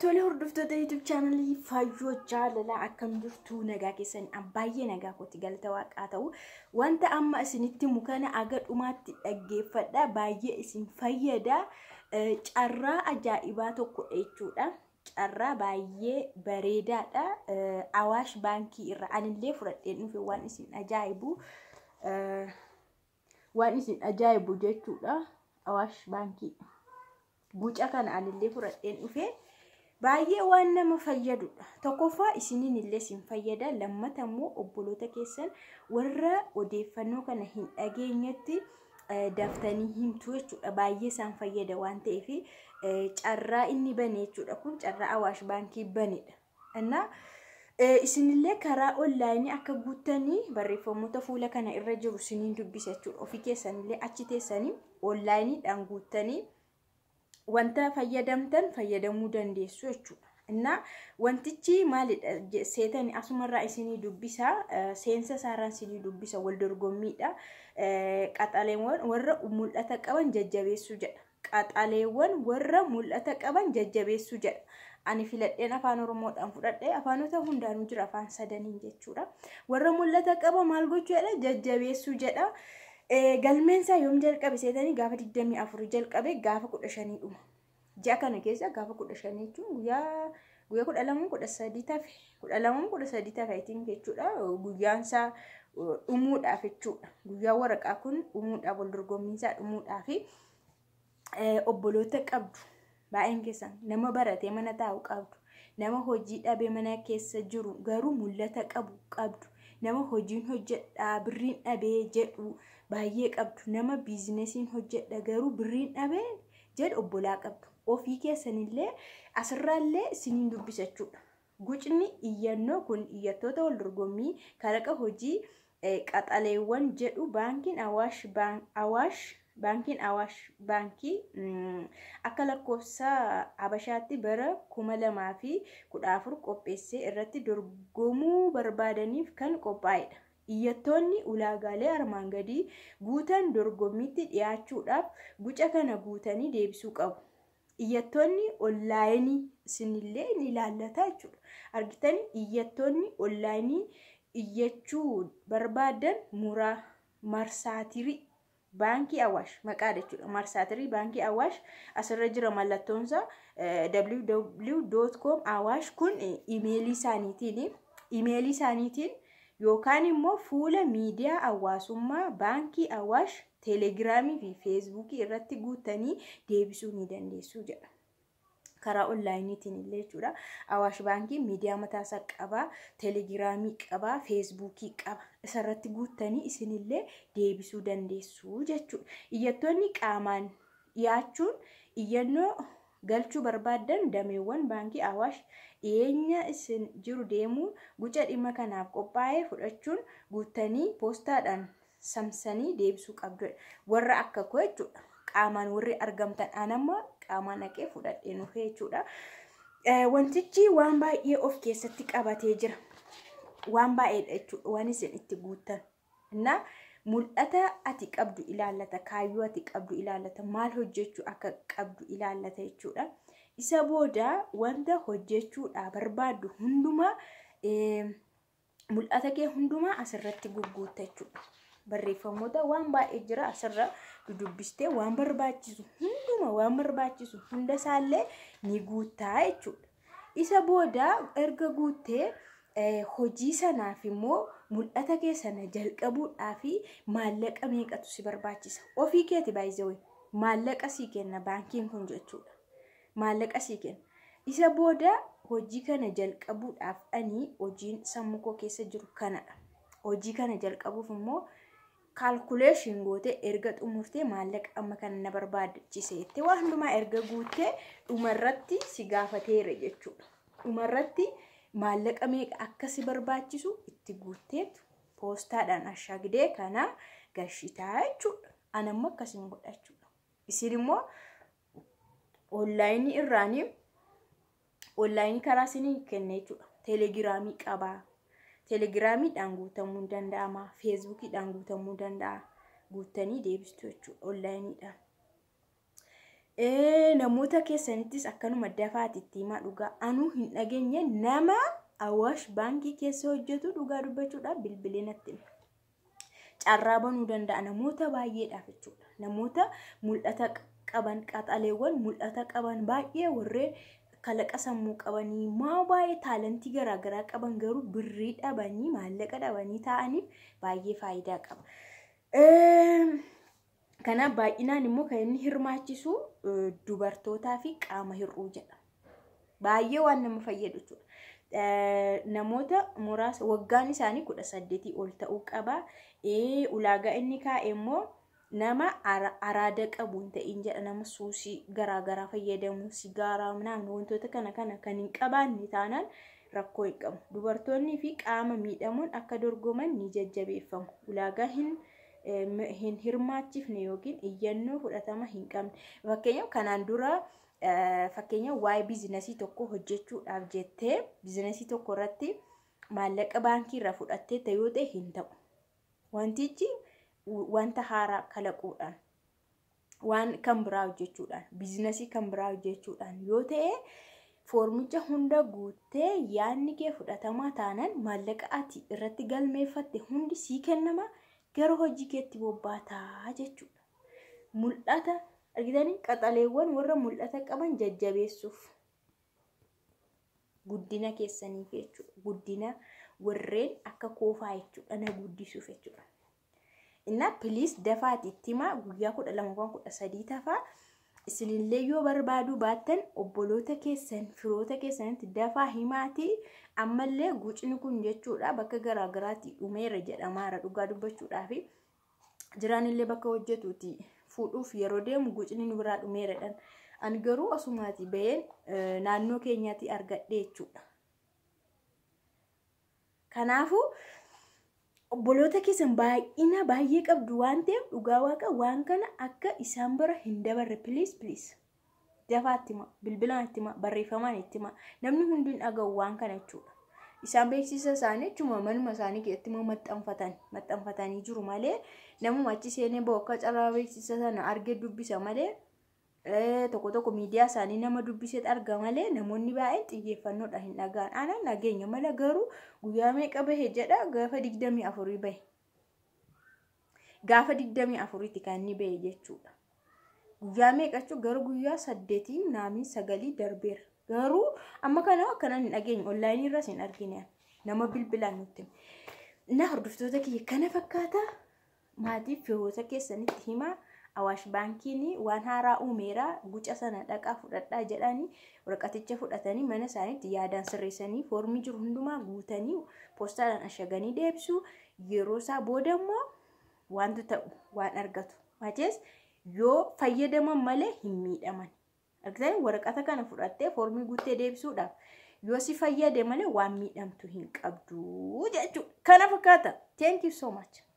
Tole hordoftoota YouTube chaanalii Faayyoo jaalalaa akkam jirtu nagaa keessan baay'ee nagaa kootti galata waaqaa ta'u wanta amma isinitti mukana aga dhumaatti dhaggeeffadha baay'ee isin fayyada carraa ajaa'ibaa tokko jechuudha carraa baay'ee bareedaadha awaash baankii irra anillee fudhadheen dhufe waan isin ajaa'ibu waan isin ajaa'ibu jechuudha awaash baankii guca kana anillee fudhadheen dhufe. baay'ee waan nama fayyadudha. tokkofaa isiniin illee sin fayyada. Lammata immoo obboloota keessan warra odeeffannoo kana hin dhageenyetti eh, daftanii himtu jechuudha. Baay'ee isaan fayyada waan ta'eef eh, carraa inni bane jechuudha. Kun carraa Awaash Baankii banedha. Eh, isinillee karaa onlaayinii akka guuttanii barreeffamoota fuula kana irra jiru isiniin dubbisa jechuudha. Ofii keessanillee achi teessanii onlaayiniidhaan guuttanii wanta fayyadamtan fayyadamuu dandeessu jechuudha. Inna wantichi maalidha seetan asumarraa isinii dubbisa seensa isaarraa isinii dubbisa wal dorgommiidha qaxaleewwan warra mul'ata qaban jajjabeessu jedha qaxaleewwan warra mul'ata qaban jajjabeessu jedha ani filadheen afaan oromoodhaan fudhadhee afaanota hundaanuu jira afaan sadaniin jechuudha warra mul'ata qaba maal gochuu jedha jajjabeessuu jedha. Galmeensaa yoom jalqabe seetanii gaafa 24 jalqabe gaafa 15 dhuma. Ji'a kana keessa gaafa kudha shanii jechuun guyyaa kudha guyyaa kudha sadii tafe kudha 13 tafe itiin jechuudha guyyaansaa dhumuudhaaf uh, jechuudha. Guyyaa waraqaa kun dhumuudhaaf wal dorgommiinsaa dhumuudhaa fi obboloota qabdu baay'een keessan nama baratee mana taa'u qabdu nama hojii dhabee mana keessa jiru garuu mul'ata qabu qabdu. nama hojiin hojjedha birriin dhabee jedhu baay'ee qabdu nama bizinesiin hojjedha garuu birriin dhabee jedhu obbolaa qabdu ofii keessanillee asirraallee isiniin dubbisachuudha. Gucni iyyannoo kun iyyattoota waldorgommii kalaqa hojii eh, qaxaleewwan jedhu baankiin awaash baankiin awaash baankii akka lakkoofsa habashaatti bara kuma lamaa fi kudha afur qopheessee irratti dorgomuu barbaadaniif kan qophaa'edha. Iyyattoonni ulaagaalee armaan gadii guutan dorgommiitti dhiyaachuudhaaf guca kana guutanii deebisuu qabu. Iyyattoonni onlaayinii isinillee ni ilaallata jechuudha. Argitanii iyyattoonni onlaayinii iyyachuu barbaadan marsaatirii baankii Awaash maqaadha jechuudha. Marsaatirii baankii Awaash asirra jira mallattoonsa www.com Awaash kun imeelii isaaniitiin imeelii isaaniitiin yookaan immoo fuula miidiyaa Awaasummaa baankii Awaash teelegiraamii fi feesbuukii irratti guutanii deebisuu ni dandeessu jedha. Karaa onlaayiniitiin illee jechuudha. Awaash baankii miidiyaa mataasaa qabaa, teelegiraamii qabaa, feesbuukii qaba. isarratti guutanii isinillee deebisuu dandeessuu jechuudha. Iyyattoonni qaamaan dhiyaachuun iyyannoo galchuu barbaadan dameewwan baankii awaash dhiyeenya isin jiru deemuu guca dhimma kanaaf qophaa'ee fudhachuun guutanii poostaadhaan samsanii deebisuu qabdu. Warra akka koo jechuudha. Qaamaan warri argamtan an qaamaa naqee haqee fudhadhee nufe jechuudha. Eh, wantichi waan baay'ee of keessatti qabatee jira. waan baay'eedha jechuudha waan isin itti guuttan. Innaa mul'ata ati qabdu ilaallata kaayyoo ati qabdu ilaallata maal hojjechuu akka qabdu ilaallata jechuudha. Isa booda hojjechuudha hundumaa mul'ata kee hundumaa waan baay'ee jira asirra dudubbistee waan barbaachisu hunduma waan barbaachisu hunda isaallee ni guuttaa jechuudha. Isa booda erga guuttee hojii sanaaf immoo mul'ata keessana jalqabuudhaa fi maallaqa meeqatu si barbaachisa. Ofii keeti baay'isee maallaqa sii kenna baankiin kun jechuudha. Maallaqa sii kenna. Isa booda hojii kana jalqabuudhaaf dhanii hojiin sammukoo keessa jiru kanadha. Hojii kana jalqabuuf immoo kaalkuleeshin gootee erga xumurtee maallaqa amma kana na barbaadachise jettee waan hundumaa erga guuttee dhumarratti si gaafateera jechuudha. Dhumarratti. maallaqa meeqa akkasi barbaachisu itti guutteetu poostaadhaan ashagdee kana galshitaa jechuudha. Anammoo akkasiin godha jechuudha. Isin immoo onlaayinii irraanii onlaayinii karaa isinii kenna jechuudha. telegiraamii qabaa. telegiraamiidhaan guutamuu ni danda'ama. Feesbuukiidhaan guutamuu danda'a. Guuttanii deebistuu jechuudha onlaayiniidhaan. namoota keessanittis akkanuma dafaati itti himaa dhugaa anuu hin dhageenye nama awaash baankii keessa hojjetu dhugaa dubbachuudhaaf bilbilee natti carraa banuu danda'a namoota baay'eedhaaf jechuudha namoota mul'ata qaban qaxaleewwan mul'ata qaban baay'ee warree kalaqa sammuu qabanii maa baay'ee taalantii garaa garaa qaban garuu birrii dhabanii maallaqa dhabanii taa'aniif baay'ee faayidaa qaba. Kanaaf baay'inaan immoo kan inni hirmaachisu e, dubartootaa fi qaama hir'uu jedha. Baay'ee waan nama fayyadu jechuudha. E, namoota muraasa waggaan isaanii kudha saddeetii ol ta'uu qaba. E, ulaagaa inni kaa'e immoo nama araada qabu hin ta'in jedha. Nama suusii garaa garaagaraa fayyadamu, sigaaraa naamni wantoota kana kana kan hin qabaanne taanaan rakkoo hin qabu. dubartoonni fi qaama miidhamuun akka dorgoman ni jajjabeeffamu. Ulaagaa hin hin hirmaachifne yookiin iyyannoo fudhatama hin qabne. Fakkeenyaaf kanaan dura e, fakkeenyaaf waayee biizinasii tokko hojjechuudhaaf jettee biizinasii tokko irratti maallaqa baankii irraa fudhattee ta'uu ta'e hin ta'u. Wantichi wanta haaraa kalaquudhaan waan kan biraa hojjechuudhaan biizinasii kan biraa hojjechuudhaan yoo ta'e. foormicha hunda guuttee yaadni kee fudhatamaa taanan maallaqa ati irratti galmeeffatte hundi sii kennama. gara hojii keetti bobbaataa jechuudha. Mul'ata argitanii qaxaleewwan warra mul'ata qaban jajjabeessuuf guddina keessaniif jechuudha. Guddina warreen akka koofaa jechuudha na guddisuuf jechuudha. Innaa piliis dafaati guyyaa kudha lama kudha sadii tafaa. isinillee yoo barbaadu baattan obboloota keessan firoota keessanitti dafaa himaatii ammallee gucni kun jechuudha bakka garaagaraatti dhumeera jedhamaara dhugaa dubbachuudhaa jiraanillee bakka hojjetuuti fuudhuuf yeroo deemu gucni nu biraa dhumeeradhan ani garuu asumaati baheen e, naannoo keenyaatti argadhe jechuudha kanaafu obboloota keessan baay'ina baay'ee qabdu waan ta'eef dhugaa waaqa waan kana akka isaan bira hin dabarre piliis piliis dafaatti hima bilbilaan itti barreeffamaan itti namni hundin dhaga'u waan kana jechuudha. Isaan beeksisa isaanii jechuma manuma isaanii keessatti maxxanfatanii jiru malee namuma achi seenee bokka calaa beeksisa sana argee dubbisa malee. tokko tokko miidiyaa isaanii nama dubbiseet arga malee namoonni baay'een xiyyeeffannoodha hin dhaga'an. Aanaan mala garuu guyyaa meeqa bahe jedha gaafa digdamii afurii bahe. Gaafa digdamii afuriitti kan inni bahe jechuudha. Guyyaa meeqachu garuu guyyaa saddeetii naamiin sagalii darbeera. Garuu amma kana akkanaan hin dhageenye onlaayinii irras hin argine nama bilbilaan nutti. Na hordoftoota kiyya kana fakkaata maatiif firoota keessanitti himaa. Awaash baankiin waan haaraa uumeera gucaa sana dhaqaa fudhadhaa jedhanii warqaticha fudhatanii mana isaanitti yaadaan sirreessanii foormii jiru hundumaa guutanii poostaadhaan ashaganii deebisuu yeroo isaa booda immoo wantu ta'u waan argatu. Machees yoo fayyadaman malee hin miidhaman. Argitan waraqata kana fudhattee foormii guutee deebisuudhaaf yoo si fayyade malee waan miidhamtu hin qabdu jechuudha. Kana fakkaata. Thank you so